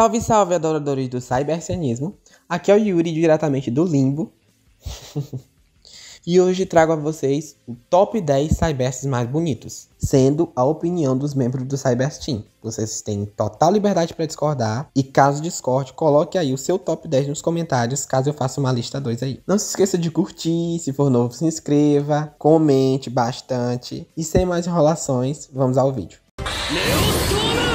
Salve, salve, adoradores do cybercianismo. Aqui é o Yuri, diretamente do Limbo. e hoje trago a vocês o top 10 cyberces mais bonitos, sendo a opinião dos membros do Cybersteam. Team. Vocês têm total liberdade para discordar e caso discorde, coloque aí o seu top 10 nos comentários, caso eu faça uma lista 2 aí. Não se esqueça de curtir, se for novo, se inscreva, comente bastante e sem mais enrolações, vamos ao vídeo. Neutona!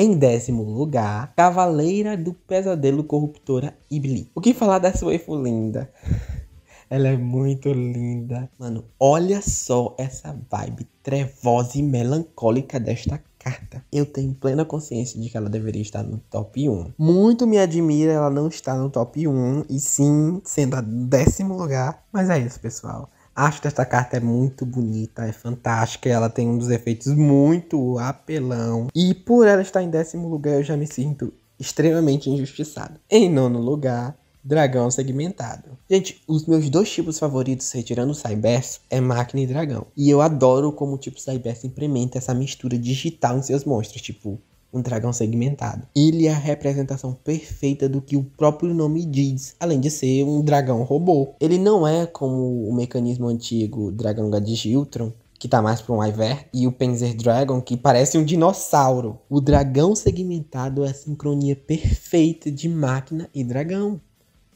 Em décimo lugar, Cavaleira do Pesadelo Corruptora Ibli. O que falar dessa waifu linda? Ela é muito linda. Mano, olha só essa vibe trevosa e melancólica desta carta. Eu tenho plena consciência de que ela deveria estar no top 1. Muito me admira ela não estar no top 1 e sim sendo a décimo lugar. Mas é isso, pessoal. Acho que esta carta é muito bonita, é fantástica, ela tem um dos efeitos muito apelão. E por ela estar em décimo lugar, eu já me sinto extremamente injustiçado. Em nono lugar, Dragão Segmentado. Gente, os meus dois tipos favoritos, retirando o Cybers, é Máquina e Dragão. E eu adoro como o tipo Cybers implementa essa mistura digital em seus monstros, tipo um dragão segmentado. Ele é a representação perfeita do que o próprio nome diz, além de ser um dragão robô. Ele não é como o mecanismo antigo Dragon Gadgiltron, que tá mais para um Iver, e o Panzer Dragon, que parece um dinossauro. O dragão segmentado é a sincronia perfeita de máquina e dragão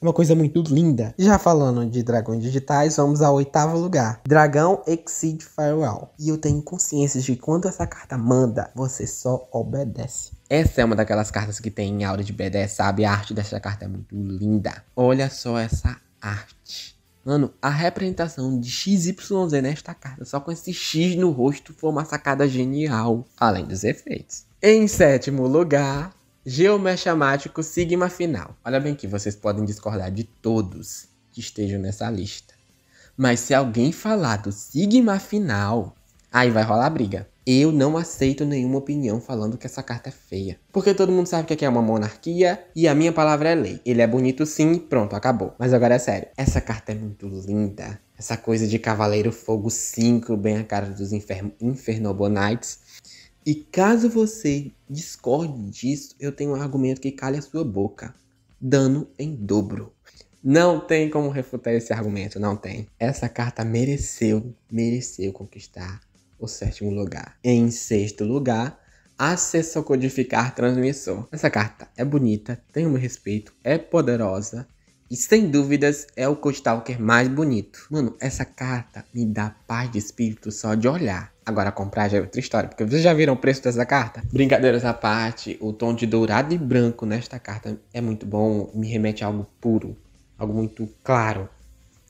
uma coisa muito linda. Já falando de dragões digitais, vamos ao oitavo lugar. Dragão Exceed Firewall. E eu tenho consciência de quando essa carta manda, você só obedece. Essa é uma daquelas cartas que tem aura de BDS, sabe? A arte dessa carta é muito linda. Olha só essa arte. Mano, a representação de XYZ nesta carta, só com esse X no rosto, foi uma sacada genial. Além dos efeitos. Em sétimo lugar, Geomechamático sigma final. Olha bem que vocês podem discordar de todos que estejam nessa lista. Mas se alguém falar do sigma final, aí vai rolar briga. Eu não aceito nenhuma opinião falando que essa carta é feia. Porque todo mundo sabe que aqui é, é uma monarquia e a minha palavra é lei. Ele é bonito sim, pronto, acabou. Mas agora é sério. Essa carta é muito linda. Essa coisa de Cavaleiro Fogo 5, bem a cara dos Infer Infernobonites. E caso você discorde disso, eu tenho um argumento que calha a sua boca. Dano em dobro. Não tem como refutar esse argumento, não tem. Essa carta mereceu, mereceu conquistar o sétimo lugar. Em sexto lugar, acesso codificar transmissor. Essa carta é bonita, tem um respeito, é poderosa e sem dúvidas é o Codestalker mais bonito. Mano, essa carta me dá paz de espírito só de olhar. Agora, comprar já é outra história, porque vocês já viram o preço dessa carta? Brincadeiras à parte, o tom de dourado e branco nesta carta é muito bom, me remete a algo puro, algo muito claro,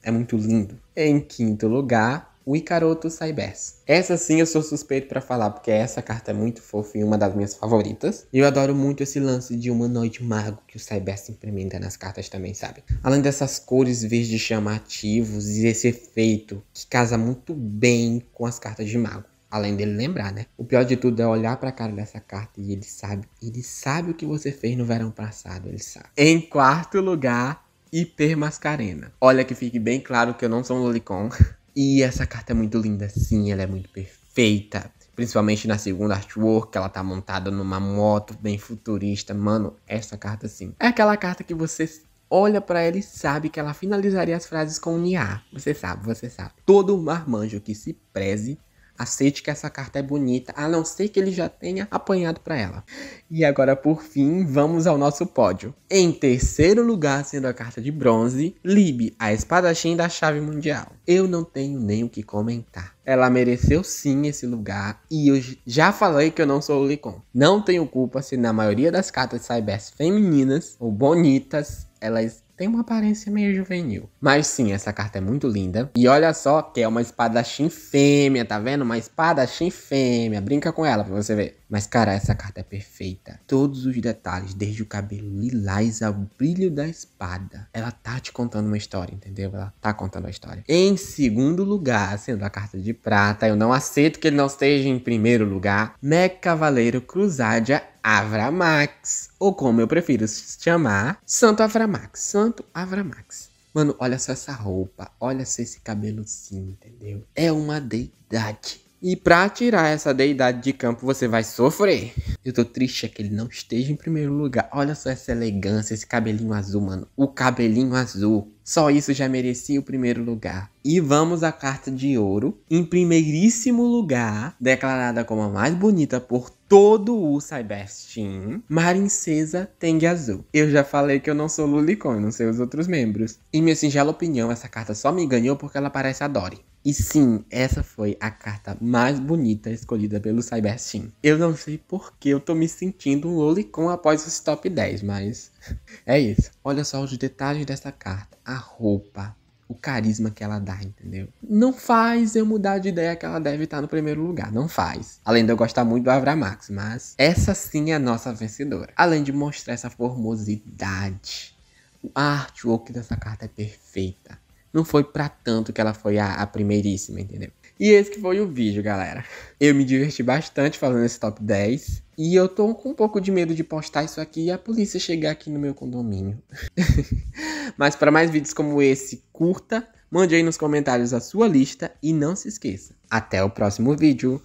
é muito lindo. Em quinto lugar, o Icaroto Saibers. Essa sim eu sou suspeito para falar, porque essa carta é muito fofa e uma das minhas favoritas. E eu adoro muito esse lance de humanoide mago que o Saibers implementa nas cartas também, sabe? Além dessas cores verdes chamativos e esse efeito que casa muito bem com as cartas de mago. Além dele lembrar, né? O pior de tudo é olhar pra cara dessa carta e ele sabe. Ele sabe o que você fez no verão passado, ele sabe. Em quarto lugar, Hiper Mascarena. Olha que fique bem claro que eu não sou um lolicon. E essa carta é muito linda, sim, ela é muito perfeita. Principalmente na segunda artwork, ela tá montada numa moto bem futurista. Mano, essa carta sim. É aquela carta que você olha para ela e sabe que ela finalizaria as frases com um niá. Você sabe, você sabe. Todo marmanjo que se preze Aceite que essa carta é bonita, a não ser que ele já tenha apanhado para ela. E agora, por fim, vamos ao nosso pódio. Em terceiro lugar, sendo a carta de bronze, Lib, a espadachim da chave mundial. Eu não tenho nem o que comentar. Ela mereceu sim esse lugar e eu já falei que eu não sou o Licon. Não tenho culpa se na maioria das cartas cyber femininas ou bonitas, elas tem uma aparência meio juvenil. Mas sim, essa carta é muito linda. E olha só que é uma espadachim fêmea, tá vendo? Uma espadachim fêmea. Brinca com ela pra você ver. Mas, cara, essa carta é perfeita. Todos os detalhes, desde o cabelo lilás ao brilho da espada. Ela tá te contando uma história, entendeu? Ela tá contando a história. Em segundo lugar, sendo a carta de prata, eu não aceito que ele não esteja em primeiro lugar. Mech Cavaleiro Cruzadia Avramax, ou como eu prefiro chamar, Santo Avramax, Santo Avramax. Mano, olha só essa roupa, olha só esse cabelo sim, entendeu? É uma deidade. E para tirar essa deidade de campo, você vai sofrer. Eu tô triste é que ele não esteja em primeiro lugar. Olha só essa elegância, esse cabelinho azul, mano. O cabelinho azul. Só isso já merecia o primeiro lugar. E vamos à carta de ouro. Em primeiríssimo lugar, declarada como a mais bonita por todo o Cybersteam, Marincesa Tengue Azul. Eu já falei que eu não sou Lulicon, não sei os outros membros. Em minha singela opinião, essa carta só me ganhou porque ela parece a Dory. E sim, essa foi a carta mais bonita escolhida pelo Cybersteam. Eu não sei porque eu tô me sentindo um lolicon após esse top 10, mas é isso. Olha só os detalhes dessa carta. A roupa, o carisma que ela dá, entendeu? Não faz eu mudar de ideia que ela deve estar no primeiro lugar, não faz. Além de eu gostar muito do Avramax, mas essa sim é a nossa vencedora. Além de mostrar essa formosidade, a artwork dessa carta é perfeita não foi para tanto que ela foi a, a primeiríssima, entendeu? E esse que foi o vídeo, galera. Eu me diverti bastante fazendo esse top 10. E eu tô com um pouco de medo de postar isso aqui e a polícia chegar aqui no meu condomínio. Mas para mais vídeos como esse, curta, mande aí nos comentários a sua lista e não se esqueça. Até o próximo vídeo.